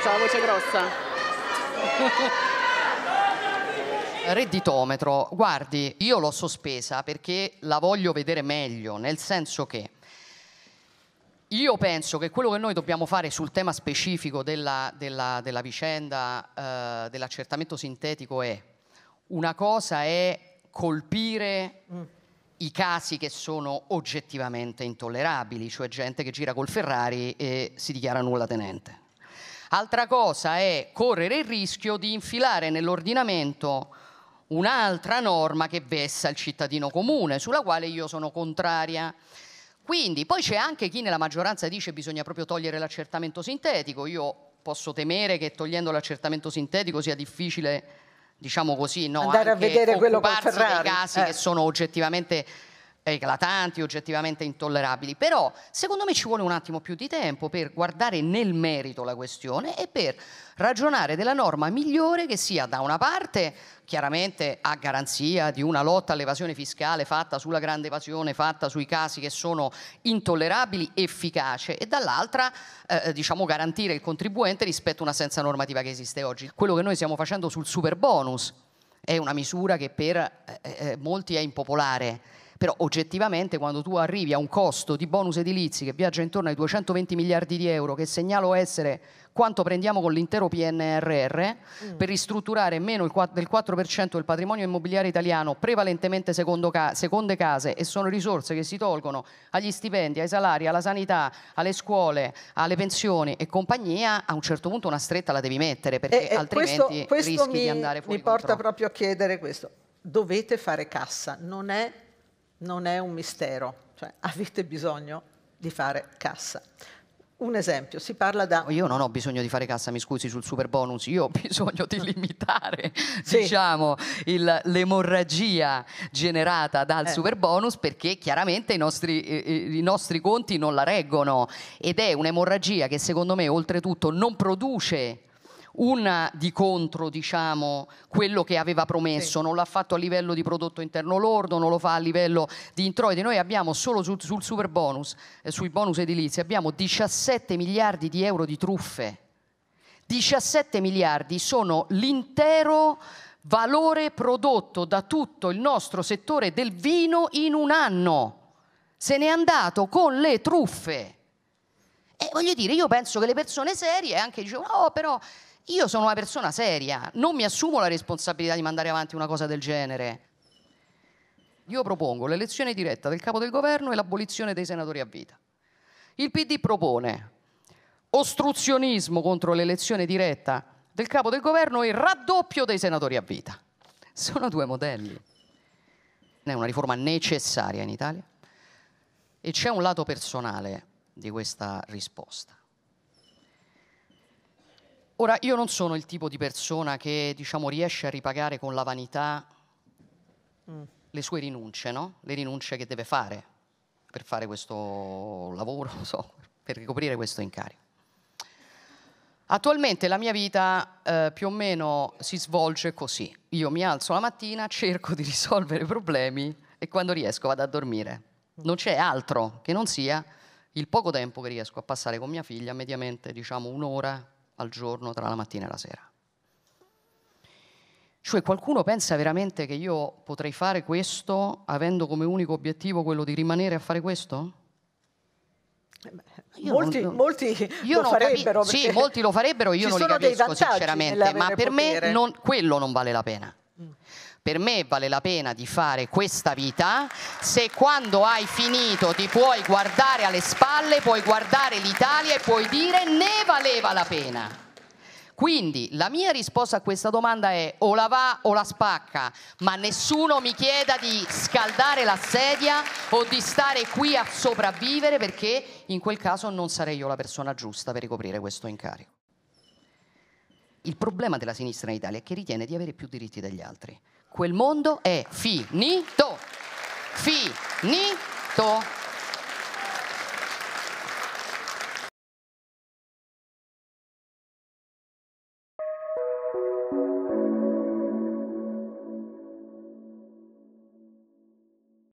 so, la voce grossa. Redditometro, guardi, io l'ho sospesa perché la voglio vedere meglio, nel senso che io penso che quello che noi dobbiamo fare sul tema specifico della, della, della vicenda eh, dell'accertamento sintetico è una cosa è colpire mm. i casi che sono oggettivamente intollerabili, cioè gente che gira col Ferrari e si dichiara nulla tenente Altra cosa è correre il rischio di infilare nell'ordinamento un'altra norma che vessa il cittadino comune, sulla quale io sono contraria. Quindi poi c'è anche chi nella maggioranza dice che bisogna proprio togliere l'accertamento sintetico. Io posso temere che togliendo l'accertamento sintetico sia difficile, diciamo così, no, andare a vedere quello che dei casi eh. che sono oggettivamente eclatanti, oggettivamente intollerabili, però secondo me ci vuole un attimo più di tempo per guardare nel merito la questione e per ragionare della norma migliore che sia da una parte chiaramente a garanzia di una lotta all'evasione fiscale fatta sulla grande evasione, fatta sui casi che sono intollerabili, efficace e dall'altra eh, diciamo garantire il contribuente rispetto a una senza normativa che esiste oggi. Quello che noi stiamo facendo sul super bonus è una misura che per eh, eh, eh molti è impopolare però oggettivamente quando tu arrivi a un costo di bonus edilizi che viaggia intorno ai 220 miliardi di euro, che segnalo essere quanto prendiamo con l'intero PNRR, mm. per ristrutturare meno del 4% del patrimonio immobiliare italiano, prevalentemente ca seconde case, e sono risorse che si tolgono agli stipendi, ai salari, alla sanità, alle scuole, alle pensioni e compagnia, a un certo punto una stretta la devi mettere, perché e, altrimenti questo, questo rischi mi, di andare fuori Mi porta controllo. proprio a chiedere questo. Dovete fare cassa, non è non è un mistero, cioè avete bisogno di fare cassa. Un esempio, si parla da... Oh, io non ho bisogno di fare cassa, mi scusi, sul super bonus, io ho bisogno di limitare, sì. diciamo, il, l'emorragia generata dal eh. super bonus perché chiaramente i nostri, eh, eh, i nostri conti non la reggono ed è un'emorragia che secondo me oltretutto non produce una di contro, diciamo, quello che aveva promesso, sì. non l'ha fatto a livello di prodotto interno lordo, non lo fa a livello di introiti. Noi abbiamo solo sul, sul super bonus, eh, sui bonus edilizi, abbiamo 17 miliardi di euro di truffe. 17 miliardi sono l'intero valore prodotto da tutto il nostro settore del vino in un anno. Se n'è andato con le truffe. E voglio dire, io penso che le persone serie anche dicono oh però io sono una persona seria, non mi assumo la responsabilità di mandare avanti una cosa del genere. Io propongo l'elezione diretta del capo del governo e l'abolizione dei senatori a vita. Il PD propone ostruzionismo contro l'elezione diretta del capo del governo e il raddoppio dei senatori a vita. Sono due modelli. È una riforma necessaria in Italia e c'è un lato personale di questa risposta. Ora, io non sono il tipo di persona che, diciamo, riesce a ripagare con la vanità mm. le sue rinunce, no? Le rinunce che deve fare per fare questo lavoro, so, per ricoprire questo incarico. Attualmente la mia vita eh, più o meno si svolge così. Io mi alzo la mattina, cerco di risolvere problemi e quando riesco vado a dormire. Mm. Non c'è altro che non sia il poco tempo che riesco a passare con mia figlia, mediamente diciamo un'ora al giorno tra la mattina e la sera. Cioè qualcuno pensa veramente che io potrei fare questo avendo come unico obiettivo quello di rimanere a fare questo? Eh io molti, non, molti io lo farebbero. Capi- sì, molti lo farebbero, io non li capisco sinceramente, ma per potere. me non, quello non vale la pena per me vale la pena di fare questa vita se quando hai finito ti puoi guardare alle spalle, puoi guardare l'Italia e puoi dire ne valeva la pena. Quindi la mia risposta a questa domanda è o la va o la spacca, ma nessuno mi chieda di scaldare la sedia o di stare qui a sopravvivere perché in quel caso non sarei io la persona giusta per ricoprire questo incarico. Il problema della sinistra in Italia è che ritiene di avere più diritti degli altri quel mondo è finito. Finito.